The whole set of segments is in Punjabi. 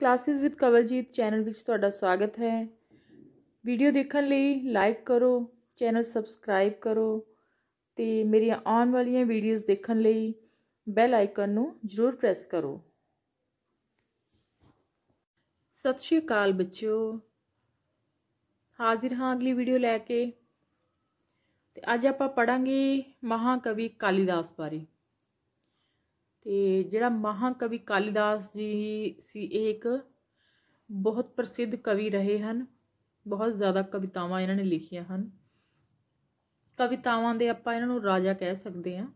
ਕਲਾਸਿਸ ਵਿਦ ਕਵਲਜੀਤ ਚੈਨਲ ਵਿੱਚ ਤੁਹਾਡਾ ਸਵਾਗਤ ਹੈ ਵੀਡੀਓ ਦੇਖਣ ਲਈ ਲਾਈਕ ਕਰੋ ਚੈਨਲ ਸਬਸਕ੍ਰਾਈਬ ਕਰੋ ਤੇ ਮੇਰੀਆਂ ਆਉਣ ਵਾਲੀਆਂ ਵੀਡੀਓਜ਼ ਦੇਖਣ ਲਈ ਬੈਲ ਆਈਕਨ ਨੂੰ ਜ਼ਰੂਰ ਪ੍ਰੈਸ ਕਰੋ ਸਤਿ ਸ਼੍ਰੀ ਅਕਾਲ ਬੱਚਿਓ ਹਾਜ਼ਰ ਹਾਂ ਅਗਲੀ ਵੀਡੀਓ ਲੈ ਕੇ ਤੇ ਅੱਜ ਆਪਾਂ ਪੜਾਂਗੇ ਮਹਾਕਵੀ ਕਾਲੀਦਾਸ ਬਾਰੇ ਤੇ ਜਿਹੜਾ ਮਹਾਕਵੀ ਕਾਲੀਦਾਸ ਜੀ ਸੀ ਇਹ ਇੱਕ ਬਹੁਤ ਪ੍ਰਸਿੱਧ ਕਵੀ ਰਹੇ ਹਨ ਬਹੁਤ ਜ਼ਿਆਦਾ ਕਵਿਤਾਵਾਂ ਇਹਨਾਂ ਨੇ ਲਿਖੀਆਂ ਹਨ ਕਵਿਤਾਵਾਂ ਦੇ ਆਪਾਂ ਇਹਨਾਂ ਨੂੰ ਰਾਜਾ ਕਹਿ ਸਕਦੇ ਹਾਂ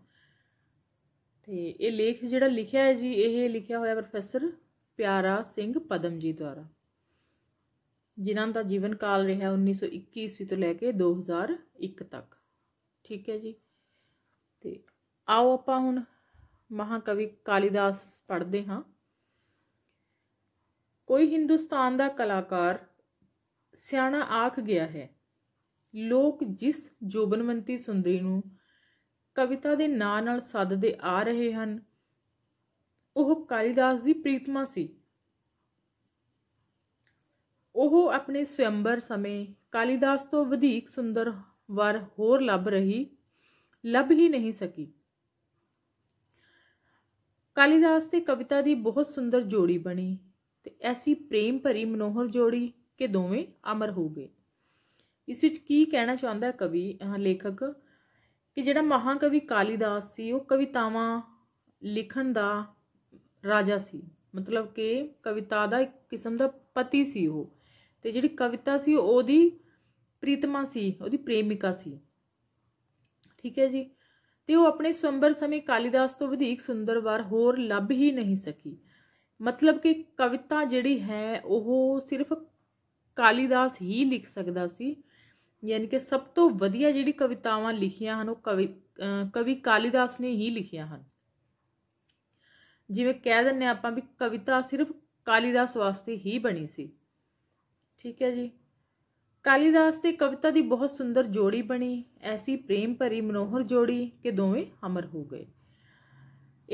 ਤੇ ਇਹ ਲੇਖ ਜਿਹੜਾ ਲਿਖਿਆ ਹੈ ਜੀ ਇਹ ਲਿਖਿਆ ਹੋਇਆ ਪ੍ਰੋਫੈਸਰ ਪਿਆਰਾ ਸਿੰਘ ਪਦਮ ਜੀ ਦੁਆਰਾ ਜਿਨ੍ਹਾਂ ਦਾ ਜੀਵਨ ਕਾਲ ਰਿਹਾ 1921 ਈਸਵੀ ਤੋਂ ਲੈ ਕੇ 2001 ਤੱਕ ਠੀਕ ਹੈ ਜੀ ਤੇ ਆਓ ਆਪਾਂ ਹੁਣ ਮਹਾਕਵੀ ਕਾਲੀਦਾਸ ਪੜ੍ਹਦੇ ਹਾਂ ਕੋਈ ਹਿੰਦੁਸਤਾਨ ਦਾ ਕਲਾਕਾਰ ਸਿਆਣਾ ਆਖ ਗਿਆ ਹੈ ਲੋਕ ਜਿਸ ਜੋਬਨਵੰਤੀ ਸੁੰਦਰੀ ਨੂੰ ਕਵਿਤਾ ਦੇ ਨਾਂ ਨਾਲ ਸੱਦਦੇ ਆ ਰਹੇ ਹਨ ਉਹ ਕਾਲੀਦਾਸ ਦੀ ਪ੍ਰੀਤਮਾ ਸੀ ਉਹ ਆਪਣੇ ਸਵੰਬਰ ਸਮੇਂ ਕਾਲੀਦਾਸ ਤੋਂ ਵਧੇਕ ਸੁੰਦਰ ਵਰ ਹੋਰ ਲੱਭ ਰਹੀ ਲੱਭ ਹੀ ਨਹੀਂ ਸਕੀ ਕਾਲੀਦਾਸ ਤੇ ਕਵਿਤਾ ਦੀ ਬਹੁਤ ਸੁੰਦਰ ਜੋੜੀ ਬਣੀ ਤੇ ਐਸੀ ਪ੍ਰੇਮ ਭਰੀ ਮਨੋਹਰ ਜੋੜੀ ਕਿ ਦੋਵੇਂ ਅਮਰ ਹੋ ਗਏ ਇਸ ਵਿੱਚ ਕੀ ਕਹਿਣਾ ਚਾਹੁੰਦਾ ਹੈ ਕਵੀ ਲੇਖਕ ਕਿ ਜਿਹੜਾ ਮਹਾਕਵੀ ਕਾਲੀਦਾਸ ਸੀ ਉਹ ਕਵਿਤਾਵਾਂ ਲਿਖਣ ਦਾ ਰਾਜਾ ਸੀ ਮਤਲਬ ਕਿ ਕਵਿਤਾ ਦਾ ਇੱਕ ਕਿਸਮ ਦਾ ਪਤੀ ਸੀ ਉਹ ਤੇ ਜਿਹੜੀ ਕਵਿਤਾ ਸੀ ਉਹਦੀ ਪ੍ਰੀਤਮਾ ਸੀ ਉਹਦੀ ਪ੍ਰੇਮਿਕਾ ਸੀ ਠੀਕ ਹੈ ਜੀ ਤੇ ਉਹ ਆਪਣੇ ਸਵੰਬਰ ਸਮੇਂ ਕਾਲੀਦਾਸ ਤੋਂ ਵਧੇਕ ਸੁੰਦਰ ਵਾਰ ਹੋਰ ਲੱਭ ਹੀ ਨਹੀਂ ਸਕੀ ਮਤਲਬ ਕਿ ਕਵਿਤਾ ਜਿਹੜੀ ਹੈ ਉਹ ਸਿਰਫ ਕਾਲੀਦਾਸ ਹੀ ਲਿਖ ਸਕਦਾ ਸੀ ਯਾਨੀ ਕਿ ਸਭ ਤੋਂ ਵਧੀਆ ਜਿਹੜੀ ਕਵਿਤਾਵਾਂ ਲਿਖੀਆਂ ਹਨ ਉਹ ਕਵੀ ਕਵੀ ਕਾਲੀਦਾਸ ਨੇ ਹੀ ਲਿਖੀਆਂ ਹਨ ਜਿਵੇਂ ਕਹਿ ਦਿੰਨੇ ਆਪਾਂ ਵੀ ਕਵਿਤਾ ਸਿਰਫ ਕਾਲੀਦਾਸ ਵਾਸਤੇ ਹੀ ਬਣੀ ਸੀ ਠੀਕ ਹੈ ਜੀ ਕਾਲੀਦਾਸ ਤੇ ਕਵਿਤਾ ਦੀ ਬਹੁਤ ਸੁੰਦਰ ਜੋੜੀ ਬਣੀ ਐਸੀ ਪ੍ਰੇਮ ਭਰੀ ਮਨੋਹਰ ਜੋੜੀ ਕਿ ਦੋਵੇਂ ਅਮਰ ਹੋ ਗਏ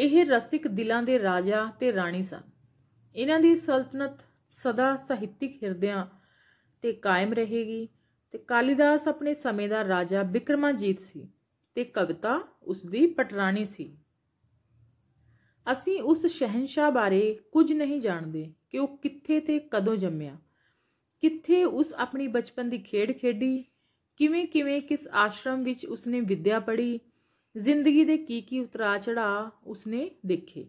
ਇਹ ਰਸਿਕ ਦਿਲਾਂ ਦੇ ਰਾਜਾ ਤੇ ਰਾਣੀ ਸਨ ਇਹਨਾਂ ਦੀ ਸਲਤਨਤ ਸਦਾ ਸਾਹਿਤਿਕ ਹਿਰਦਿਆਂ ਤੇ ਕਾਇਮ ਰਹੇਗੀ ਤੇ ਕਾਲੀਦਾਸ ਆਪਣੇ ਸਮੇਂ ਦਾ ਰਾਜਾ ਵਿਕਰਮਾਜੀਤ ਸੀ ਤੇ ਕਵਿਤਾ ਉਸ ਦੀ ਪਟਰਾਣੀ ਸੀ ਅਸੀਂ ਉਸ ਸ਼ਹਿਨशाह ਬਾਰੇ ਕੁਝ ਨਹੀਂ ਜਾਣਦੇ ਕਿ ਉਹ ਕਿੱਥੇ ਤੇ ਕਦੋਂ ਜੰਮਿਆ ਕਿੱਥੇ ਉਸ ਆਪਣੀ ਬਚਪਨ ਦੀ ਖੇਡ ਖੇਡੀ ਕਿਵੇਂ ਕਿਵੇਂ ਕਿਸ ਆਸ਼ਰਮ ਵਿੱਚ ਉਸਨੇ ਵਿਦਿਆ ਪੜ੍ਹੀ ਜ਼ਿੰਦਗੀ ਦੇ ਕੀ ਕੀ ਉਤਰਾ ਚੜਾ ਉਸਨੇ ਦੇਖੇ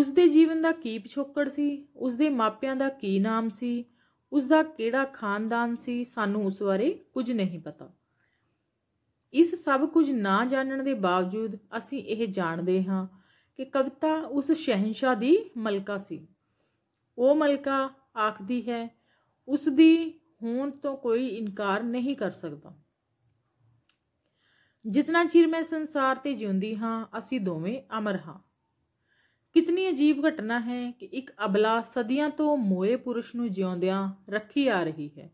ਉਸ ਦੇ ਜੀਵਨ ਦਾ ਕੀ ਪਿਛੋਕੜ ਸੀ ਉਸ ਦੇ ਮਾਪਿਆਂ ਦਾ ਕੀ ਨਾਮ ਸੀ ਉਸ ਦਾ ਕਿਹੜਾ ਖਾਨਦਾਨ ਸੀ ਸਾਨੂੰ ਉਸ ਬਾਰੇ ਕੁਝ ਨਹੀਂ ਪਤਾ ਇਸ ਸਭ ਕੁਝ ਨਾ ਜਾਣਨ ਦੇ ਬਾਵਜੂਦ ਅਸੀਂ ਇਹ ਜਾਣਦੇ ਹਾਂ ਕਿ ਕਵਿਤਾ ਉਸ ਸ਼ਹਿਨशाह ਦੀ ਮਲਕਾ ਸੀ ਉਹ ਮਲਕਾ ਆਖਦੀ ਹੈ ਉਸ ਦੀ ਹੋਂਦ ਤੋਂ ਕੋਈ ਇਨਕਾਰ ਨਹੀਂ ਕਰ ਸਕਦਾ ਜਿਤਨਾ ਚਿਰ ਮੈਂ ਸੰਸਾਰ ਤੇ ਜਿਉਂਦੀ ਹਾਂ ਅਸੀਂ ਦੋਵੇਂ ਅਮਰ ਹਾਂ ਕਿਤਨੀ ਅਜੀਬ ਘਟਨਾ ਹੈ ਕਿ ਇੱਕ ਅਬਲਾ ਸਦੀਆਂ ਤੋਂ ਮੋਏ ਪੁਰਸ਼ ਨੂੰ ਜਿਉਂਦਿਆਂ ਰੱਖੀ ਆ ਰਹੀ ਹੈ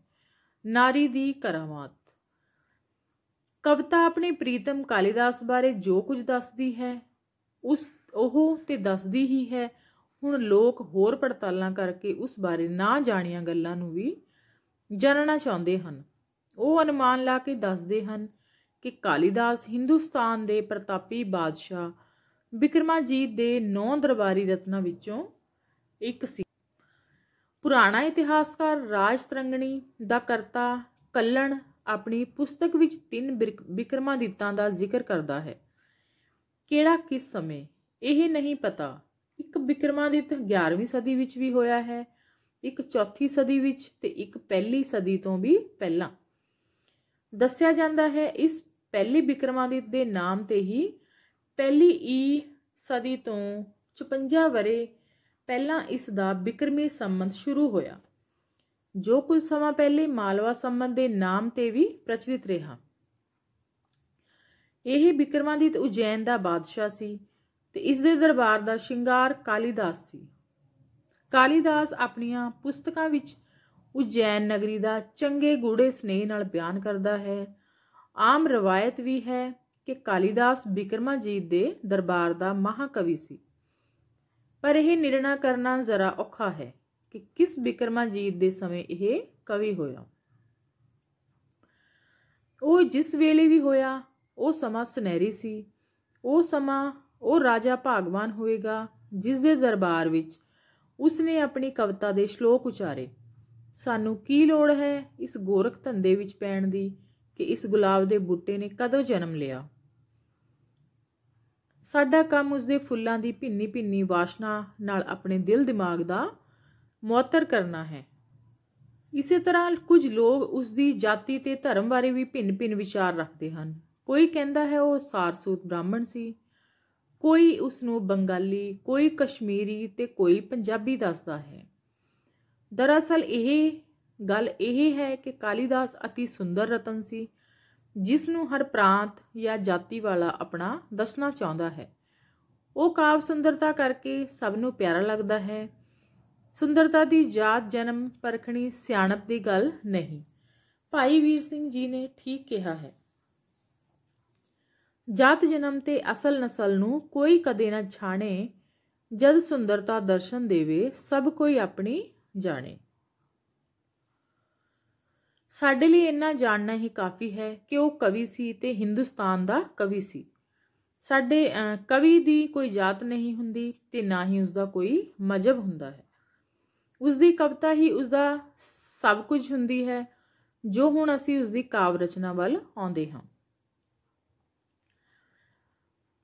ਨਾਰੀ ਦੀ ਕਰਾਮਾਤ ਕਵਿਤਾ ਆਪਣੇ ਪ੍ਰੀਤਮ ਕਾਲੀਦਾਸ ਬਾਰੇ ਜੋ ਕੁਝ ਦੱਸਦੀ ਹੈ ਉਸ ਉਹ ਤੇ ਦੱਸਦੀ ਹੀ ਹੈ ਹੁਣ ਲੋਕ ਹੋਰ ਪੜਤਾਲਾਂ ਕਰਕੇ ਉਸ ਬਾਰੇ ਨਾ ਜਾਣੀਆਂ ਗੱਲਾਂ ਨੂੰ ਵੀ ਜਾਣਨਾ ਚਾਹੁੰਦੇ ਹਨ ਉਹ ਅਨੁਮਾਨ ਲਾ ਕੇ ਦੱਸਦੇ ਹਨ ਕਿ ਕਾਲੀਦਾਸ ਹਿੰਦੁਸਤਾਨ ਦੇ ਪ੍ਰਤਾਪੀ ਬਾਦਸ਼ਾਹ ਬਿਕਰਮਾਜੀਤ ਦੇ ਨੌ ਦਰਬਾਰੀ ਰਤਨਾਂ ਵਿੱਚੋਂ ਇੱਕ ਸੀ ਪੁਰਾਣਾ ਇਤਿਹਾਸਕਾਰ ਰਾਜ ਤਰੰਗਣੀ ਦਾ ਕਰਤਾ ਕੱਲਣ ਆਪਣੀ ਪੁਸਤਕ ਵਿੱਚ ਤਿੰਨ ਬਿਕਰਮਾਦਿੱਤਾਂ ਦਾ ਜ਼ਿਕਰ ਕਰਦਾ ਹੈ ਕਿਹੜਾ ਕਿਸ ਸਮੇਂ ਇਹ ਨਹੀਂ ਪਤਾ ਇੱਕ ਬਿਕਰਮਾਦਿਤ 11ਵੀਂ ਸਦੀ ਵਿੱਚ ਵੀ ਹੋਇਆ ਹੈ ਇੱਕ ਚੌਥੀ ਸਦੀ ਵਿੱਚ ਤੇ ਇੱਕ ਪਹਿਲੀ ਸਦੀ ਤੋਂ ਵੀ ਪਹਿਲਾਂ ਦੱਸਿਆ ਜਾਂਦਾ ਹੈ ਇਸ ਪਹਿਲੇ ਬਿਕਰਮਾਦਿਤ ਦੇ ਨਾਮ ਤੇ ਹੀ ਪਹਿਲੀ ਈ ਸਦੀ ਤੋਂ 56 ਵਰੇ ਪਹਿਲਾਂ ਇਸ ਦਾ ਬਿਕਰਮੀ ਸੰਬੰਧ ਸ਼ੁਰੂ ਹੋਇਆ ਜੋ ਕੁਝ ਸਮਾਂ ਪਹਿਲੇ ਮਾਲਵਾ ਸੰਬੰਧ ਦੇ ਨਾਮ ਤੇ ਵੀ ਪ੍ਰਚਲਿਤ ਰਿਹਾ ਇਹ ਬਿਕਰਮਾਦਿਤ ਉਜੈਨ ਦਾ ਬਾਦਸ਼ਾਹ ਸੀ ਤੇ ਇਸ ਦੇ ਦਰਬਾਰ ਦਾ ਸ਼ਿੰਗਾਰ ਕਾਲੀਦਾਸ ਸੀ ਕਾਲੀਦਾਸ ਆਪਣੀਆਂ ਪੁਸਤਕਾਂ ਵਿੱਚ ਉਜੈਨ ਨਗਰੀ ਦਾ ਚੰਗੇ ਗੂੜੇ ਸਨੇਹ ਨਾਲ ਬਿਆਨ ਕਰਦਾ ਹੈ ਆਮ ਰਵਾਇਤ ਵੀ ਹੈ ਕਿ ਕਾਲੀਦਾਸ ਬਿਕਰਮਾਜੀਤ ਦੇ ਦਰਬਾਰ ਦਾ ਮਹਾਕਵੀ ਸੀ ਪਰ ਇਹ ਨਿਰਣਾ ਕਰਨਾ ਜ਼ਰਾ ਔਖਾ ਹੈ ਕਿ ਕਿਸ ਬਿਕਰਮਾਜੀਤ ਦੇ ਸਮੇਂ ਇਹ ਕਵੀ ਹੋਇਆ ਉਹ ਜਿਸ ਵੇਲੇ ਵੀ ਹੋਇਆ ਉਹ ਸਮਾਂ ਸੁਨਹਿਰੀ ਸੀ ਉਹ ਸਮਾਂ ਉਹ ਰਾਜਾ ਭਾਗਵਾਨ ਹੋਏਗਾ ਜਿਸ ਦੇ ਦਰਬਾਰ ਵਿੱਚ ਉਸ ਨੇ ਆਪਣੀ ਕਵਿਤਾ ਦੇ ਸ਼ਲੋਕ ਉਚਾਰੇ ਸਾਨੂੰ ਕੀ ਲੋੜ ਹੈ ਇਸ ਗੋਰਖ ਧੰਦੇ ਵਿੱਚ ਪੈਣ ਦੀ ਕਿ ਇਸ ਗੁਲਾਬ ਦੇ ਬੂਟੇ ਨੇ ਕਦੋਂ ਜਨਮ ਲਿਆ ਸਾਡਾ ਕੰਮ ਉਸ ਦੇ ਫੁੱਲਾਂ ਦੀ ਭਿੰਨੀ ਭਿੰਨੀ ਵਾਸ਼ਨਾ ਨਾਲ ਆਪਣੇ ਦਿਲ ਦਿਮਾਗ ਦਾ ਮੋਤਰ ਕਰਨਾ ਹੈ ਇਸੇ ਤਰ੍ਹਾਂ ਕੁਝ ਲੋਕ ਉਸ ਦੀ ਜਾਤੀ ਤੇ ਧਰਮ ਬਾਰੇ ਵੀ ਭਿੰਨ-ਭਿੰਨ ਵਿਚਾਰ ਰੱਖਦੇ ਹਨ ਕੋਈ ਕਹਿੰਦਾ ਹੈ ਉਹ ਸਾਰਸੂਤ ਬ੍ਰਾਹਮਣ ਸੀ ਕੋਈ ਉਸ ਨੂੰ ਬੰਗਾਲੀ ਕੋਈ ਕਸ਼ਮੀਰੀ ਤੇ ਕੋਈ ਪੰਜਾਬੀ ਦੱਸਦਾ ਹੈ ਦਰਅਸਲ ਇਹ ਗੱਲ ਇਹ ਹੈ ਕਿ ਕਾਲੀਦਾਸ অতি ਸੁੰਦਰ ਰਤਨ ਸੀ ਜਿਸ ਨੂੰ ਹਰ ਪ੍ਰਾਂਤ ਜਾਂ ਜਾਤੀ ਵਾਲਾ ਆਪਣਾ ਦੱਸਣਾ ਚਾਹੁੰਦਾ ਹੈ ਉਹ ਕਾਵ ਸੁੰਦਰਤਾ ਕਰਕੇ ਸਭ ਨੂੰ ਪਿਆਰਾ ਲੱਗਦਾ ਹੈ ਸੁੰਦਰਤਾ ਦੀ ਜਾਤ ਜਨਮ ਪਰਖਣੀ ਸਿਆਣਪ ਦੀ ਗੱਲ ਨਹੀਂ ਭਾਈ ਵੀਰ ਸਿੰਘ ਜੀ ਨੇ ਠੀਕ ਕਿਹਾ ਹੈ ਜਾਤ ਜਨਮ ਤੇ ਅਸਲ ਨਸਲ ਨੂੰ ਕੋਈ ਕਦੇ ਨਾ ਛਾਣੇ ਜਦ ਸੁੰਦਰਤਾ ਦਰਸ਼ਨ ਦੇਵੇ ਸਭ ਕੋਈ ਆਪਣੀ ਜਾਣੇ ਸਾਡੇ ਲਈ ਇੰਨਾ ਜਾਣਨਾ ਹੀ ਕਾਫੀ ਹੈ ਕਿ ਉਹ ਕਵੀ ਸੀ ਤੇ ਹਿੰਦੁਸਤਾਨ ਦਾ ਕਵੀ ਸੀ ਸਾਡੇ ਕਵੀ ਦੀ ਕੋਈ ਜਾਤ ਨਹੀਂ ਹੁੰਦੀ ਤੇ ਨਾ ਹੀ ਉਸ ਦਾ ਕੋਈ ਮਜਬ ਹੁੰਦਾ ਹੈ ਉਸ ਦੀ ਕਵਿਤਾ ਹੀ ਉਸ ਦਾ ਸਭ ਕੁਝ ਹੁੰਦੀ ਹੈ ਜੋ ਹੁਣ ਅਸੀਂ ਉਸ ਦੀ ਕਾਵ ਰਚਨਾ ਵੱਲ ਆਉਂਦੇ ਹਾਂ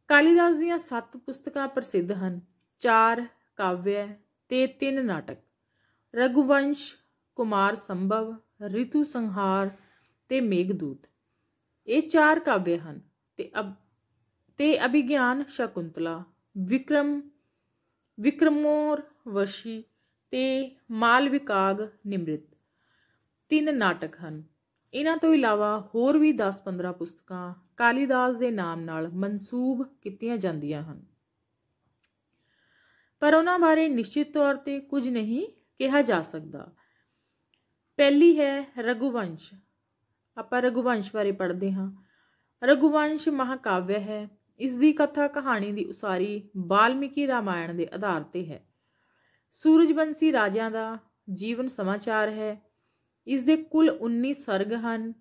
ਕਾਲੀਦਾਸ ਦੀਆਂ ਸੱਤ ਪੁਸਤਕਾਂ ਪ੍ਰਸਿੱਧ ਹਨ ਚਾਰ ਕਾਵਯ ਤੇ ਤਿੰਨ ਨਾਟਕ ਰਗੁਵੰਸ਼ ਕੁਮਾਰ ਸੰਭਵ ਰਿਤੂ ਸੰਹਾਰ ਤੇ ਮੇਘਦੂਤ ਇਹ ਚਾਰ ਕਾਵਯ ਹਨ ਤੇ ਅਬ ਤੇ ਅਭਿਗਿਆਨ ਸ਼ਕੁੰਤਲਾ ਵਿਕਰਮ ਵਿਕਰਮੋਰ ਵਸ਼ੀ ਤੇ ਮਾਲਵਿਕਾਗ ਨਿਮ੍ਰਿਤ ਤਿੰਨ ਨਾਟਕ ਹਨ ਇਹਨਾਂ ਤੋਂ ਇਲਾਵਾ ਹੋਰ ਵੀ 10-15 ਪੁਸਤਕਾਂ ਕਾਲੀਦਾਸ ਦੇ ਨਾਮ ਨਾਲ ਮਨਸੂਬ ਕੀਤੀਆਂ ਜਾਂਦੀਆਂ ਹਨ ਪਰ ਉਹਨਾਂ ਬਾਰੇ ਨਿਸ਼ਚਿਤ ਤੌਰ ਤੇ ਕੁਝ ਨਹੀਂ ਕਿਹਾ ਜਾ ਸਕਦਾ ਪਹਿਲੀ ਹੈ ਰਗੁਵੰਸ਼ ਆਪਾਂ ਰਗੁਵੰਸ਼ ਬਾਰੇ ਪੜ੍ਹਦੇ ਹਾਂ ਰਗੁਵੰਸ਼ ਮਹਾਕਾਵਯ ਹੈ ਇਸ ਦੀ ਕਥਾ ਕਹਾਣੀ ਦੀ ਉਸਾਰੀ ਬਾਲਮੀਕੀ ਰਾਮਾਇਣ ਦੇ ਆਧਾਰ ਤੇ ਹੈ ਸੂਰਜਵੰਸ਼ੀ ਰਾਜਿਆਂ ਦਾ ਜੀਵਨ ਸਮਾਚਾਰ ਹੈ ਇਸ ਦੇ ਕੁੱਲ 19 ਸਰਗ ਹਨ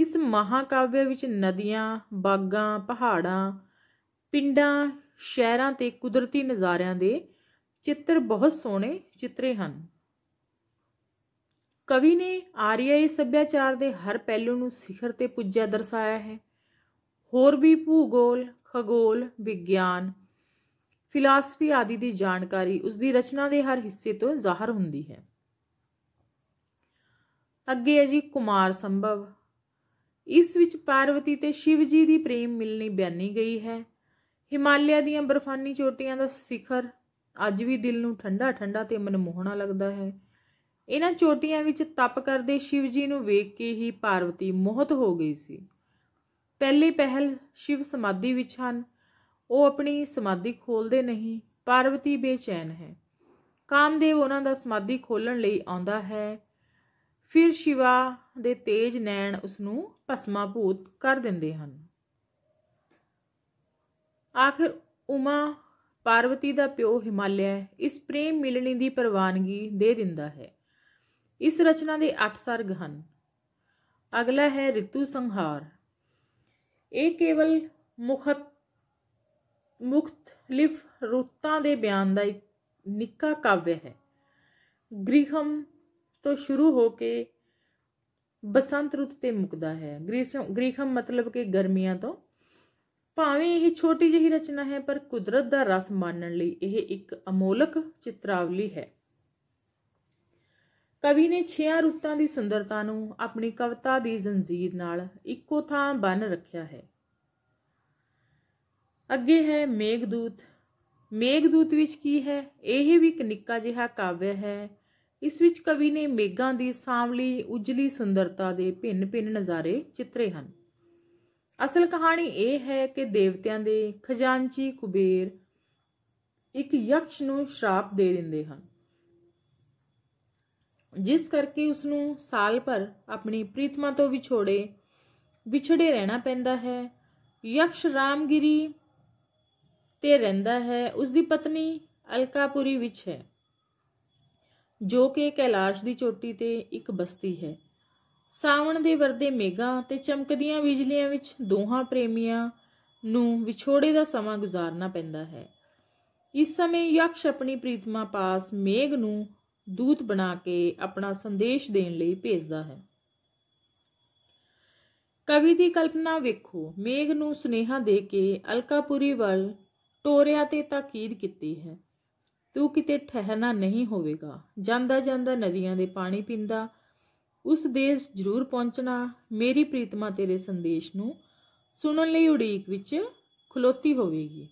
ਇਸ ਮਹਾਕਾਵਿ ਵਿੱਚ ਨਦੀਆਂ ਬਾਗਾਂ ਪਹਾੜਾਂ ਪਿੰਡਾਂ ਸ਼ਹਿਰਾਂ ਤੇ ਕੁਦਰਤੀ ਨਜ਼ਾਰਿਆਂ ਦੇ ਚਿੱਤਰ ਬਹੁਤ ਸੋਹਣੇ ਚਿੱਤਰੇ ਹਨ ਕਵੀ ਨੇ ਆਰੀਆਈ ਸੱਭਿਆਚਾਰ ਦੇ ਹਰ ਪਹਿਲੂ ਨੂੰ ਸਿਖਰ ਤੇ ਪੁੱਜਿਆ ਦਰਸਾਇਆ ਹੈ ਹੋਰ ਵੀ ਭੂਗੋਲ ਖਗੋਲ ਵਿਗਿਆਨ ਫਿਲਾਸਫੀ ਆਦਿ ਦੀ ਜਾਣਕਾਰੀ ਉਸ ਦੀ ਰਚਨਾ ਦੇ ਹਰ ਹਿੱਸੇ ਤੋਂ ਜ਼ਾਹਰ ਹੁੰਦੀ ਹੈ ਅੱਗੇ ਹੈ ਜੀ ਕੁਮਾਰ ਸੰਭਵ ਇਸ ਵਿੱਚ ਪਾਰਵਤੀ ਤੇ ਸ਼ਿਵ ਜੀ ਦੀ ਪ੍ਰੇਮ ਮਿਲਣੀ ਬਿਆਨੀ ਗਈ ਹੈ ਹਿਮਾਲਿਆ ਦੀਆਂ ਬਰਫਾਨੀ ਚੋਟੀਆਂ ਦਾ ਸਿਖਰ ਅੱਜ ਵੀ ਦਿਲ ਨੂੰ ਠੰਡਾ ਠੰਡਾ ਤੇ ਮਨਮੋਹਣਾ ਲੱਗਦਾ ਹੈ ਇਹਨਾਂ ਚੋਟੀਆਂ ਵਿੱਚ ਤਪ ਕਰਦੇ ਸ਼ਿਵ ਜੀ ਨੂੰ ਵੇਖ ਕੇ ਹੀ ਪਾਰਵਤੀ ਮੋਹਤ ਹੋ ਗਈ ਸੀ ਪਹਿਲੀ ਪਹਿਲ ਸ਼ਿਵ ਸਮਾਧੀ ਵਿੱਚ ਹਨ ਉਹ ਆਪਣੀ ਸਮਾਧੀ ਖੋਲਦੇ ਨਹੀਂ ਪਾਰਵਤੀ ਬੇਚੈਨ ਹੈ ਕਾਮਦੇਵ ਉਹਨਾਂ ਦਾ ਸਮਾਧੀ ਖੋਲਣ ਲਈ ਆਉਂਦਾ ਹੈ ਫਿਰ ਸ਼ਿਵਾ ਦੇ ਤੇਜ ਨੈਣ ਉਸ ਨੂੰ ਭਸਮਾਭੂਤ ਕਰ ਦਿੰਦੇ ਹਨ ਆਖਿਰ ਉਮਾ ਪਾਰਵਤੀ ਦਾ ਪਿਓ ਹਿਮਾਲਿਆ ਇਸ ਪ੍ਰੇਮ ਮਿਲਣੀ ਦੀ ਪ੍ਰਵਾਨਗੀ ਦੇ ਦਿੰਦਾ ਹੈ ਇਸ ਰਚਨਾ ਦੇ 8 ਸਰਗ ਹਨ ਅਗਲਾ ਹੈ ਰਿਤੂ ਸੰਹਾਰ ਇਹ ਕੇਵਲ ਮੁਖਤ ਲਿਫ ਰੁੱਤਾਂ ਦੇ ਬਿਆਨ ਦਾ ਇੱਕ ਨਿੱਕਾ ਕਾਵਿ ਹੈ ਗ੍ਰੀਹਮ ਤੋਂ ਸ਼ੁਰੂ ਹੋ ਕੇ ਬਸੰਤ ਰੁੱਤ ਤੇ ਮੁਕਦਾ ਹੈ ਗ੍ਰੀਖਮ ਮਤਲਬ ਕਿ ਗਰਮੀਆਂ ਤੋਂ ਭਾਵੇਂ ਇਹ ਛੋਟੀ ਜਿਹੀ ਰਚਨਾ ਹੈ ਪਰ ਕੁਦਰਤ ਦਾ ਰਸ ਮਾਣਨ ਲਈ ਇਹ ਇੱਕ ਅਮੋਲਕ ਚਿਤਰਾਵਲੀ ਹੈ ਕਵੀ ਨੇ ਛਿਆਂ ਰੁੱਤਾਂ ਦੀ ਸੁੰਦਰਤਾ ਨੂੰ ਆਪਣੀ ਕਵਿਤਾ ਦੀ ਜ਼ੰਜੀਰ ਨਾਲ ਇੱਕੋ ਥਾਂ ਬੰਨ ਰੱਖਿਆ ਹੈ ਅੱਗੇ ਹੈ ਮੇਘਦੂਤ ਮੇਘਦੂਤ ਵਿੱਚ ਕੀ ਹੈ ਇਹ ਵੀ ਇੱਕ ਨਿੱਕਾ ਜਿਹਾ ਕਾਵਿ ਹੈ ਇਸ ਵਿੱਚ ਕਵੀ ਨੇ ਮੇਘਾਂ ਦੀ ਸਾਂਵਲੀ ਉਜਲੀ ਸੁੰਦਰਤਾ ਦੇ ਭਿੰਨ-ਭਿੰਨ ਨਜ਼ਾਰੇ ਚਿੱਤਰੇ ਹਨ ਅਸਲ ਕਹਾਣੀ ਇਹ ਹੈ ਕਿ ਦੇਵਤਿਆਂ ਦੇ ਖਜ਼ਾਨਚੀ ਕੁਬੇਰ ਇੱਕ ਯਕਸ਼ ਨੂੰ ਸ਼ਰਾਪ ਦੇ ਦਿੰਦੇ ਹਨ ਜਿਸ ਕਰਕੇ ਉਸ ਨੂੰ ਸਾਲ ਭਰ ਆਪਣੀ ਪ੍ਰੀਤਮਾ ਤੋਂ ਵਿਛੋੜੇ ਵਿਛੜੇ ਰਹਿਣਾ ਪੈਂਦਾ ਹੈ ਯਕਸ਼ ਰਾਮਗਿਰੀ ਤੇ ਰਹਿੰਦਾ ਹੈ ਉਸ ਦੀ ਪਤਨੀ ਅਲਕਾਪੁਰੀ ਵਿੱਚ ਹੈ ਜੋ ਕਿ ਕੈਲਾਸ਼ ਦੀ ਚੋਟੀ ਤੇ ਇੱਕ ਬਸਤੀ ਹੈ ਸਾਵਣ ਦੇ ਵਰਦੇ ਮੇਘਾਂ ਤੇ ਚਮਕਦੀਆਂ ਬਿਜਲੀਆਂ ਵਿੱਚ ਦੋਹਾਂ ਪ੍ਰੇਮੀਆਂ ਨੂੰ ਵਿਛੋੜੇ ਦਾ ਸਮਾਂ ਗੁਜ਼ਾਰਨਾ ਪੈਂਦਾ ਹੈ ਇਸ ਸਮੇਂ ਯਕਸ਼ ਆਪਣੀ ਪ੍ਰੀਤਮਾ ਪਾਸ ਮੇਘ ਨੂੰ ਦੂਤ ਬਣਾ ਕੇ ਆਪਣਾ ਸੰਦੇਸ਼ ਦੇਣ ਲਈ ਭੇਜਦਾ ਹੈ ਕਵੀ ਦੀ ਕਲਪਨਾ ਵੇਖੋ ਮੇਘ ਨੂੰ ਸੁਨੇਹਾ ਦੇ ਕੇ ਅਲਕਾਪੁਰੀ ਵੱਲ ਟੋਰਿਆ ਤੇ ਤਾਕੀਦ ਕੀਤੀ ਹੈ ਤੂੰ ਕਿਤੇ ਠਹਿਰਨਾ ਨਹੀਂ ਹੋਵੇਗਾ ਜਾਂਦਾ ਜਾਂਦਾ ਨਦੀਆਂ ਦੇ ਪਾਣੀ ਪੀਂਦਾ ਉਸ ਦੇਸ਼ ਜ਼ਰੂਰ ਪਹੁੰਚਣਾ ਮੇਰੀ ਪ੍ਰੀਤਮਾ ਤੇਰੇ ਸੰਦੇਸ਼ ਨੂੰ ਸੁਣਨ ਲਈ ਉਡੀਕ ਵਿੱਚ ਖਲੋਤੀ ਹੋਵੇਗੀ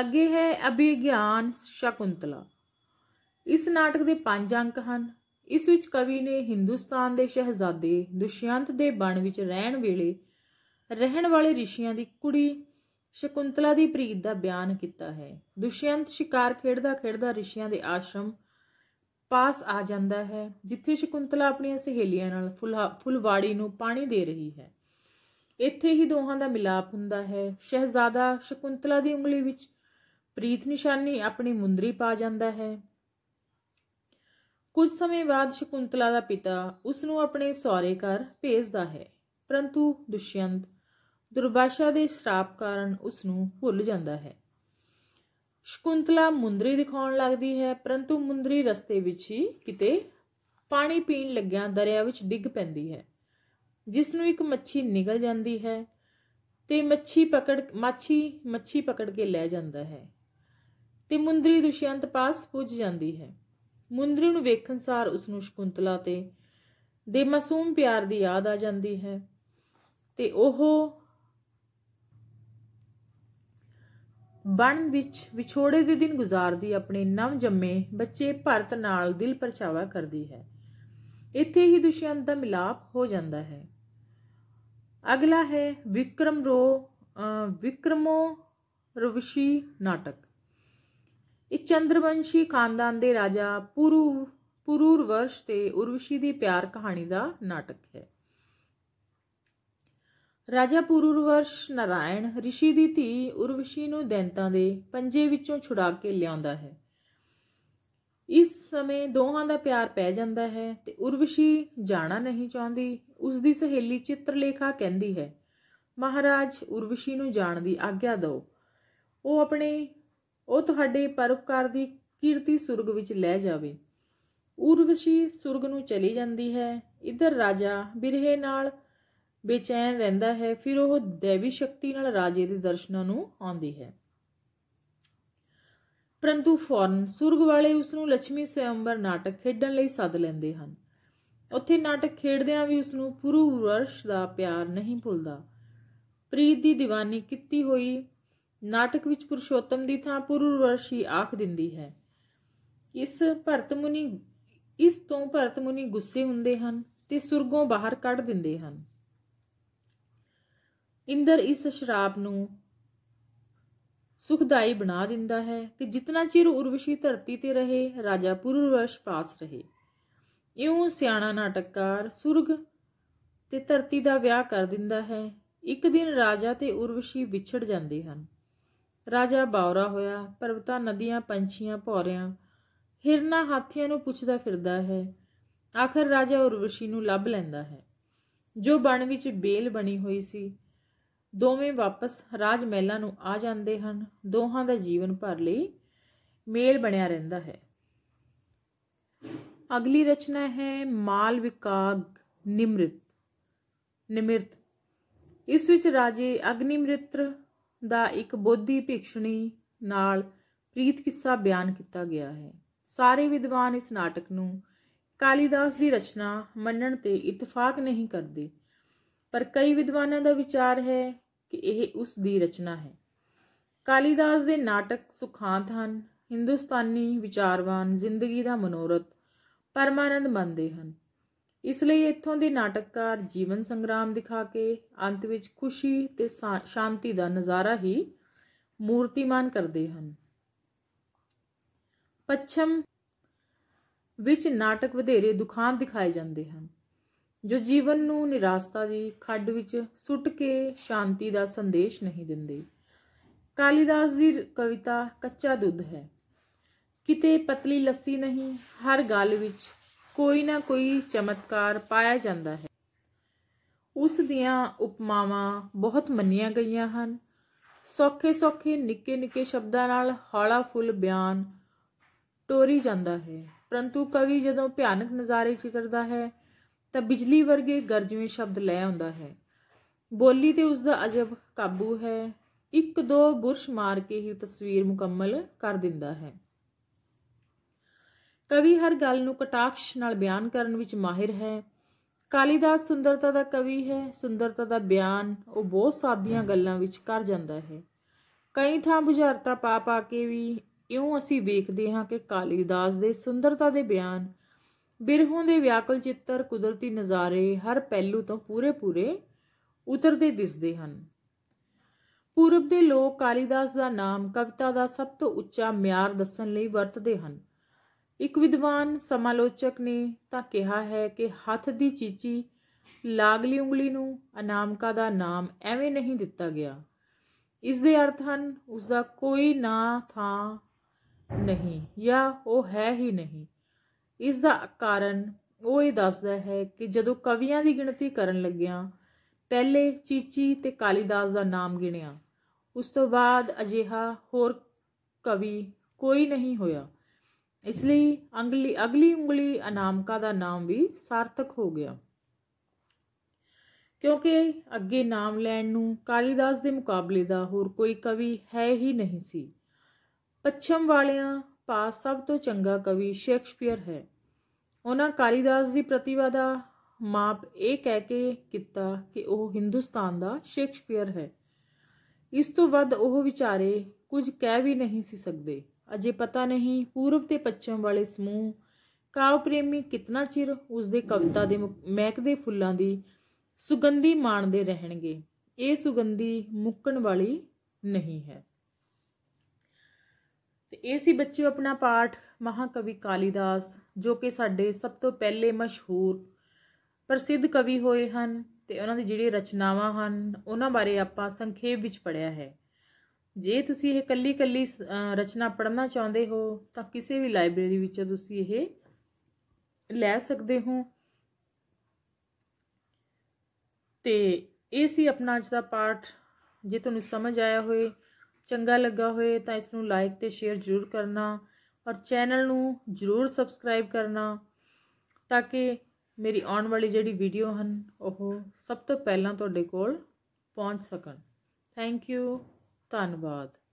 ਅੱਗੇ ਹੈ ਅਭਿਗਿਆਨ ਸ਼ਕੁੰਤਲਾ ਇਸ ਨਾਟਕ ਦੇ 5 ਅੰਕ ਹਨ ਇਸ ਵਿੱਚ ਕਵੀ ਨੇ ਹਿੰਦੁਸਤਾਨ ਦੇ ਸ਼ਹਿਜ਼ਾਦੇ ਦੁਸ਼ਯੰਤ ਦੇ ਬਣ ਵਿੱਚ ਰਹਿਣ ਵੇਲੇ ਰਹਿਣ ਵਾਲੇ ਰਿਸ਼ੀਆਂ ਦੀ ਕੁੜੀ ਸ਼ਕੁੰਤਲਾ ਦੀ ਪ੍ਰੀਤ ਦਾ ਬਿਆਨ ਕੀਤਾ ਹੈ ਦੁਸ਼ਯੰਤ ਸ਼ਿਕਾਰ ਖੇਡਦਾ ਖੇਡਦਾ ਰਿਸ਼ੀਆਂ ਦੇ ਆਸ਼ਰਮ ਪਾਸ ਆ ਜਾਂਦਾ ਹੈ ਜਿੱਥੇ ਸ਼ਕੁੰਤਲਾ ਆਪਣੀਆਂ ਸਹੇਲੀਆਂ ਨਾਲ ਫੁੱਲ ਵਾੜੀ ਨੂੰ ਪਾਣੀ ਦੇ ਰਹੀ ਹੈ ਇੱਥੇ ਹੀ ਦੋਹਾਂ ਦਾ ਮਿਲਾਪ ਹੁੰਦਾ ਹੈ ਸ਼ਹਿਜ਼ਾਦਾ ਸ਼ਕੁੰਤਲਾ ਦੀ ਉਂਗਲੀ ਵਿੱਚ ਪ੍ਰੀਤ ਨਿਸ਼ਾਨੀ ਆਪਣੀ ਮੁੰਦਰੀ ਪਾ ਜਾਂਦਾ ਹੈ ਕੁਝ ਸਮੇਂ ਬਾਅਦ ਸ਼ਕੁੰਤਲਾ ਦਾ ਪਿਤਾ ਉਸ ਨੂੰ ਆਪਣੇ ਸਹੁਰੇ ਘਰ ਭੇਜਦਾ ਹੈ ਪਰੰਤੂ ਦੁਸ਼ਯੰਤ ਦੁਰਬਾਸ਼ਾ ਦੇ ਸ਼ਰਾਪ ਕਾਰਨ ਉਸ ਨੂੰ ਭੁੱਲ ਜਾਂਦਾ ਹੈ ਸ਼ਕੁੰਤਲਾ ਮੁੰਦਰੀ ਦਿਖਾਉਣ ਲੱਗਦੀ ਹੈ ਪਰੰਤੂ ਮੁੰਦਰੀ ਰਸਤੇ ਵਿੱਚ ਹੀ ਕਿਤੇ ਪਾਣੀ ਪੀਣ ਲੱਗਿਆਂ ਦਰਿਆ ਵਿੱਚ ਡਿੱਗ ਪੈਂਦੀ ਹੈ ਜਿਸ ਨੂੰ ਇੱਕ ਮੱਛੀ ਨਿਗਲ ਜਾਂਦੀ ਹੈ ਤੇ ਮੱਛੀ ਪਕੜ ਮਾਛੀ ਮੱਛੀ ਪਕੜ ਕੇ ਲੈ ਜਾਂਦਾ ਹੈ ਤੇ ਮੁੰਦਰੀ ਦੁਸ਼ਯੰਤ ਪਾਸ ਪੁੱਜ ਜਾਂਦੀ ਹੈ ਮੁੰਦਰੀ ਨੂੰ ਵੇਖਣ ਸਾਰ ਉਸ ਨੂੰ ਸ਼ਕੁੰਤਲਾ ਤੇ ਦੇ ਮਾਸੂਮ ਪਿਆਰ ਦੀ ਯਾਦ ਆ ਜਾਂਦੀ ਹੈ ਤੇ ਉਹ ਬਣ ਵਿੱਚ ਵਿਛੋੜੇ ਦੇ ਦਿਨ ਗੁਜ਼ਾਰਦੀ ਆਪਣੇ ਨਵ ਜੰਮੇ ਬੱਚੇ ਭਰਤ ਨਾਲ ਦਿਲ ਪਰਚਾਵਾ ਕਰਦੀ ਹੈ ਇੱਥੇ ਹੀ ਦੁਸ਼ਯੰਤ ਦਾ ਮਿਲਾਪ ਹੋ ਜਾਂਦਾ ਹੈ ਅਗਲਾ ਹੈ ਵਿਕਰਮ ਰੋ ਵਿਕਰਮੋ ਰਵਿਸ਼ੀ ਨਾਟਕ ਇਹ ਚੰਦਰਵੰਸ਼ੀ ਖਾਨਦਾਨ ਦੇ ਰਾਜਾ ਪੁਰੂ ਪੁਰੂਰ ਵਰਸ਼ ਤੇ ਉਰਵਸ਼ੀ ਦੀ ਪਿਆਰ ਕਹਾਣੀ ਦਾ ਨਾਟਕ ਹੈ ਰਾਜਾ ਪੁਰੂਰਵਰਸ਼ ਨਾਰਾਇਣ ઋષਿ ਦੀ ਧੀ ਉਰਵਸ਼ੀ ਨੂੰ ਦੈਂਤਾਂ ਦੇ ਪੰਜੇ ਵਿੱਚੋਂ ਛੁਡਾ ਕੇ ਲਿਆਉਂਦਾ ਹੈ ਇਸ ਸਮੇਂ ਦੋਹਾਂ ਦਾ ਪਿਆਰ ਪੈ ਜਾਂਦਾ ਹੈ ਤੇ ਉਰਵਸ਼ੀ ਜਾਣਾ ਨਹੀਂ ਚਾਹੁੰਦੀ ਉਸ ਦੀ ਸਹੇਲੀ ਚਿੱਤਰਲੇਖਾ ਕਹਿੰਦੀ ਹੈ ਮਹਾਰਾਜ ਉਰਵਸ਼ੀ ਨੂੰ ਜਾਣ ਦੀ ਆਗਿਆ ਦਿਓ ਉਹ ਆਪਣੇ ਉਹ ਤੁਹਾਡੇ ਪਰਉਪਕਾਰ ਦੀ ਕੀਰਤੀ ਸੁਰਗ ਵਿੱਚ ਲੈ ਜਾਵੇ ਉਰਵਸ਼ੀ ਸੁਰਗ ਨੂੰ ਚਲੀ ਜਾਂਦੀ ਹੈ ਇਧਰ ਰਾਜਾ ਬਿਰਹੇ ਨਾਲ ਬੇਚੈਨ ਰਹਿੰਦਾ ਹੈ ਫਿਰ ਉਹ ਦੇਵੀ ਸ਼ਕਤੀ ਨਾਲ ਰਾਜੇ ਦੇ ਦਰਸ਼ਨਾਂ ਨੂੰ ਆਉਂਦੀ ਹੈ ਪਰੰਤੂ ਫੌਰਨ ਸੁਰਗ ਵਾਲੇ ਉਸ ਨੂੰ ਲక్ష్ਮੀ ਸਵੈੰਬਰ ਨਾਟਕ ਖੇਡਣ ਲਈ ਸੱਦ ਲੈਂਦੇ ਹਨ ਉੱਥੇ ਨਾਟਕ ਖੇਡਦਿਆਂ ਵੀ ਉਸ ਨੂੰ ਪੁਰੂ ਵਰਸ਼ ਦਾ ਪਿਆਰ ਨਹੀਂ ਭੁੱਲਦਾ ਪ੍ਰੀਤ ਦੀ دیਵਾਨੀ ਕੀਤੀ ਹੋਈ ਨਾਟਕ ਵਿੱਚ ਪੁਰਸ਼ੋਤਮ ਦੀ ਥਾਂ ਪੁਰੂ ਵਰਸ਼ ਹੀ ਆਖ ਦਿੰਦੀ ਹੈ ਇਸ ਭਰਤਮੁਨੀ ਇਸ ਤੋਂ ਭਰਤਮੁਨੀ ਗੁੱਸੇ ਹੁੰਦੇ ਹਨ ਤੇ ਸੁਰਗੋਂ ਬਾਹਰ ਕੱਢ ਦਿੰਦੇ ਹਨ ਇੰਦਰ ਇਸ ਸ਼ਰਾਬ ਨੂੰ ਸੁਖਦਾਈ ਬਣਾ ਦਿੰਦਾ ਹੈ ਕਿ ਜਿਤਨਾ ਚਿਰ ਉਰਵਸ਼ੀ ਧਰਤੀ ਤੇ ਰਹੇ ਰਾਜਾ ਪੁਰੂਰਵਸ਼ ਪਾਸ ਰਹੇ ਇਉਂ ਸਿਆਣਾ ਨਾਟਕਕਾਰ ਸੁਰਗ ਤੇ ਧਰਤੀ ਦਾ ਵਿਆਹ ਕਰ ਦਿੰਦਾ ਹੈ ਇੱਕ ਦਿਨ ਰਾਜਾ ਤੇ ਉਰਵਸ਼ੀ ਵਿਛੜ ਜਾਂਦੇ ਹਨ ਰਾਜਾ ਬਾਵਰਾ ਹੋਇਆ ਪਰਵਤਾ ਨਦੀਆਂ ਪੰਛੀਆਂ ਭੌਰਿਆਂ ਹਿਰਨਾ ਹਾਥੀਆਂ ਨੂੰ ਪੁੱਛਦਾ ਫਿਰਦਾ ਹੈ ਆਖਰ ਰਾਜਾ ਉਰਵਸ਼ੀ ਨੂੰ ਲੱਭ ਲੈਂਦਾ ਹੈ ਜੋ ਬਣ ਵਿੱਚ ਬੇਲ ਬਣੀ ਹੋਈ ਸੀ ਦੋਵੇਂ ਵਾਪਸ ਰਾਜ ਮਹਿਲਾਂ ਨੂੰ ਆ ਜਾਂਦੇ ਹਨ ਦੋਹਾਂ ਦਾ ਜੀਵਨ ਭਰ ਲਈ ਮੇਲ ਬਣਿਆ ਰਹਿੰਦਾ ਹੈ ਅਗਲੀ ਰਚਨਾ ਹੈ ਮਾਲ ਵਿਕਾਗ ਨਿਮ੍ਰਿਤ ਨਿਮ੍ਰਿਤ ਇਸ ਵਿੱਚ ਰਾਜੇ ਅਗਨੀਮ੍ਰਿਤਰ ਦਾ ਇੱਕ ਬੋਧੀ ਭਿਕਸ਼ਣੀ ਨਾਲ ਪ੍ਰੀਤ ਕਿੱਸਾ ਬਿਆਨ ਕੀਤਾ ਗਿਆ ਹੈ ਸਾਰੇ ਵਿਦਵਾਨ ਇਸ ਨਾਟਕ ਨੂੰ ਕਾਲੀਦਾਸ ਦੀ ਰਚਨਾ ਮੰਨਣ ਤੇ ਇਤਫਾਕ ਨਹੀਂ ਕਰਦੇ ਪਰ ਕਈ ਵਿਦਵਾਨਾਂ ਦਾ ਵਿਚਾਰ ਹੈ ਕਿ ਇਹ ਉਸ ਦੀ ਰਚਨਾ ਹੈ ਕਾਲੀਦਾਸ ਦੇ ਨਾਟਕ ਸੁਖਾਂਤ ਹਨ ਹਿੰਦੁਸਤਾਨੀ ਵਿਚਾਰਵਾਨ ਜ਼ਿੰਦਗੀ ਦਾ ਮਨੋਰਥ ਪਰਮਾਨੰਦ ਮੰਨਦੇ ਹਨ ਇਸ ਲਈ ਇੱਥੋਂ ਦੇ ਨਾਟਕਕਾਰ ਜੀਵਨ ਸੰਗਰਾਮ ਦਿਖਾ ਕੇ ਅੰਤ ਵਿੱਚ ਖੁਸ਼ੀ ਤੇ ਸ਼ਾਂਤੀ ਦਾ ਨਜ਼ਾਰਾ ਹੀ ਮੂਰਤੀਮਾਨ ਕਰਦੇ ਹਨ ਪੱਛਮ ਵਿੱਚ ਨਾਟਕ ਵਧੇਰੇ ਦੁਖਾਂਤ ਦਿਖਾਏ ਜਾਂਦੇ ਹਨ ਜੋ ਜੀਵਨ ਨੂੰ ਨਿਰਾਸਤਾ ਦੀ ਖੱਡ ਵਿੱਚ ਸੁੱਟ ਕੇ ਸ਼ਾਂਤੀ ਦਾ ਸੰਦੇਸ਼ ਨਹੀਂ ਦਿੰਦੇ ਕਾਲੀਦਾਸ ਦੀ ਕਵਿਤਾ ਕੱਚਾ ਦੁੱਧ ਹੈ ਕਿਤੇ ਪਤਲੀ ਲੱਸੀ ਨਹੀਂ ਹਰ ਗੱਲ ਵਿੱਚ ਕੋਈ ਨਾ ਕੋਈ ਚਮਤਕਾਰ ਪਾਇਆ ਜਾਂਦਾ ਹੈ ਉਸ ਦੀਆਂ ਉਪਮਾਵਾਂ ਬਹੁਤ ਮੰਨੀਆਂ ਗਈਆਂ ਹਨ ਸੌਖੇ ਸੌਖੇ ਨਿੱਕੇ ਨਿੱਕੇ ਸ਼ਬਦਾਂ ਨਾਲ ਹੌਲਾ ਫੁੱਲ ਬਿਆਨ ਟੋਰੀ ਜਾਂਦਾ ਹੈ ਪਰੰਤੂ ਕਵੀ ਜਦੋਂ ਭਿਆਨਕ ਨਜ਼ਾਰੇ ਚਿਤਰਦਾ ਹੈ ਤਾਂ ਬਿਜਲੀ ਵਰਗੇ ਗਰਜਵੇਂ ਸ਼ਬਦ ਲੈ ਆਉਂਦਾ ਹੈ ਬੋਲੀ ਤੇ ਉਸ ਦਾ ਅਜਬ ਕਾਬੂ ਹੈ ਇੱਕ ਦੋ ਬੁਰਸ਼ ਮਾਰ ਕੇ ਹੀ ਤਸਵੀਰ ਮੁਕੰਮਲ ਕਰ ਦਿੰਦਾ ਹੈ ਕਵੀ ਹਰ ਗੱਲ ਨੂੰ ਕਟਾਕਸ਼ ਨਾਲ ਬਿਆਨ ਕਰਨ ਵਿੱਚ ਮਾਹਿਰ ਹੈ ਕਾਲੀਦਾਸ ਸੁੰਦਰਤਾ ਦਾ ਕਵੀ ਹੈ ਸੁੰਦਰਤਾ ਦਾ ਬਿਆਨ ਉਹ ਬਹੁਤ ਸਾਦੀਆਂ ਗੱਲਾਂ ਵਿੱਚ ਕਰ ਜਾਂਦਾ ਹੈ ਕਈ ਥਾਂ ਬੁਝਾਰਤਾ ਪਾ ਪਾ ਕੇ ਵੀ ਇਉਂ ਅਸੀਂ ਵੇਖਦੇ ਹਾਂ ਕਿ ਕਾਲੀਦਾਸ ਦੇ ਸੁੰਦਰਤਾ ਦੇ ਬਿਆਨ ਬਿਰਹੋਂ ਦੇ ਵਿਆਕਲ ਚਿੱਤਰ ਕੁਦਰਤੀ ਨਜ਼ਾਰੇ ਹਰ ਪਹਿਲੂ ਤੋਂ ਪੂਰੇ-ਪੂਰੇ ਉਤਰਦੇ ਦਿਸਦੇ ਹਨ ਪੂਰਬ ਦੇ ਲੋਕ ਕਾਲੀਦਾਸ ਦਾ ਨਾਮ ਕਵਿਤਾ ਦਾ ਸਭ ਤੋਂ ਉੱਚਾ ਮਿਆਰ ਦੱਸਣ ਲਈ ਵਰਤਦੇ ਹਨ ਇੱਕ ਵਿਦਵਾਨ ਸਮਾਲੋਚਕ ਨੇ ਤਾਂ ਕਿਹਾ ਹੈ ਕਿ ਹੱਥ ਦੀ ਚੀਚੀ ਲਾਗਲੀ ਉਂਗਲੀ ਨੂੰ ਅਨਾਮਕਾ ਦਾ ਨਾਮ ਐਵੇਂ ਨਹੀਂ ਦਿੱਤਾ ਗਿਆ ਇਸ ਦੇ ਅਰਥ ਹਨ ਉਸ ਦਾ ਕੋਈ ਨਾ ਥਾਂ ਨਹੀਂ ਜਾਂ ਉਹ ਹੈ ਹੀ ਨਹੀਂ ਇਸ ਦਾ ਕਾਰਨ ਉਹ ਇਹ ਦੱਸਦਾ ਹੈ ਕਿ ਜਦੋਂ ਕਵੀਆਂ ਦੀ ਗਿਣਤੀ ਕਰਨ ਲੱਗਿਆਂ ਪਹਿਲੇ ਚੀਚੀ ਤੇ ਕਾਲੀਦਾਸ ਦਾ ਨਾਮ ਗਿਣਿਆ ਉਸ ਤੋਂ ਬਾਅਦ ਅਜਿਹਾ ਹੋਰ ਕਵੀ ਕੋਈ ਨਹੀਂ ਹੋਇਆ ਇਸ ਲਈ ਅੰਗਲੀ ਅਗਲੀ ਉਂਗਲੀ ਅਨਾਮਕਾ ਦਾ ਨਾਮ ਵੀ ਸਾਰਥਕ ਹੋ ਗਿਆ ਕਿਉਂਕਿ ਅੱਗੇ ਨਾਮ ਲੈਣ ਨੂੰ ਕਾਲੀਦਾਸ ਦੇ ਮੁਕਾਬਲੇ ਦਾ ਹੋਰ ਕੋਈ ਕਵੀ ਹੈ ਹੀ ਨਹੀਂ ਸੀ ਪੱਛਮ ਵਾਲਿਆਂ ਪਾਸ ਸਭ ਤੋਂ ਚੰਗਾ ਕਵੀ ਸ਼ੇਕਸਪੀਅਰ ਹੈ ਉਹਨਾਂ ਕਾਲੀਦਾਸ ਦੀ ਪ੍ਰਤਿਭਾ ਦਾ ਮਾਪ ਇਹ ਕਹਿ ਕੇ ਕੀਤਾ ਕਿ ਉਹ ਹਿੰਦੁਸਤਾਨ ਦਾ ਸ਼ੇਕਸਪੀਅਰ ਹੈ ਇਸ ਤੋਂ ਵੱਧ ਉਹ ਵਿਚਾਰੇ ਕੁਝ ਕਹਿ ਵੀ ਨਹੀਂ ਸੀ ਸਕਦੇ ਅਜੇ ਪਤਾ ਨਹੀਂ ਪੂਰਬ ਤੇ ਪੱਛਮ ਵਾਲੇ ਸਮੂਹ ਕਾਵ ਪ੍ਰੇਮੀ ਕਿੰਨਾ ਚਿਰ ਉਸ ਦੇ ਕਵਿਤਾ ਦੇ ਮਹਿਕਦੇ ਫੁੱਲਾਂ ਦੀ ਸੁਗੰਧੀ ਮਾਣਦੇ ਰਹਿਣਗੇ ਇਹ ਸੁਗੰਧੀ ਮੁੱਕਣ ਵਾਲੀ ਨਹੀਂ ਹੈ ਤੇ ਇਹ ਸੀ ਬੱਚਿਓ ਆਪਣਾ ਪਾਠ ਮਹਾਕਵੀ ਕਾਲੀਦਾਸ ਜੋ ਕਿ ਸਾਡੇ ਸਭ ਤੋਂ ਪਹਿਲੇ ਮਸ਼ਹੂਰ ਪ੍ਰਸਿੱਧ ਕਵੀ ਹੋਏ ਹਨ ਤੇ ਉਹਨਾਂ ਦੀ ਜਿਹੜੀ ਰਚਨਾਵਾਂ ਹਨ ਉਹਨਾਂ ਬਾਰੇ ਆਪਾਂ ਸੰਖੇਪ ਵਿੱਚ ਪੜਿਆ ਹੈ ਜੇ ਤੁਸੀਂ ਇਹ ਕੱਲੀ ਕੱਲੀ ਰਚਨਾ ਪੜ੍ਹਨਾ ਚਾਹੁੰਦੇ ਹੋ ਤਾਂ ਕਿਸੇ ਵੀ ਲਾਇਬ੍ਰੇਰੀ ਵਿੱਚੋਂ ਤੁਸੀਂ ਇਹ ਲੈ ਸਕਦੇ ਹੋ ਤੇ ਇਹ ਸੀ ਆਪਣਾ ਅੱਜ ਦਾ ਪਾਠ ਜੇ ਤੁਹਾਨੂੰ ਸਮਝ ਆਇਆ ਹੋਵੇ ਚੰਗਾ ਲੱਗਾ ਹੋਵੇ ਤਾਂ ਇਸ ਨੂੰ ਲਾਈਕ ਤੇ ਸ਼ੇਅਰ ਜ਼ਰੂਰ ਕਰਨਾ ਔਰ ਚੈਨਲ ਨੂੰ ਜ਼ਰੂਰ ਸਬਸਕ੍ਰਾਈਬ ਕਰਨਾ ਤਾਂ ਕਿ ਮੇਰੀ ਆਉਣ ਵਾਲੀ ਜਿਹੜੀ ਵੀਡੀਓ ਹਨ ਉਹ ਸਭ ਤੋਂ ਪਹਿਲਾਂ ਤੁਹਾਡੇ ਕੋਲ ਪਹੁੰਚ ਸਕਣ ਥੈਂਕ ਯੂ ਧੰਨਵਾਦ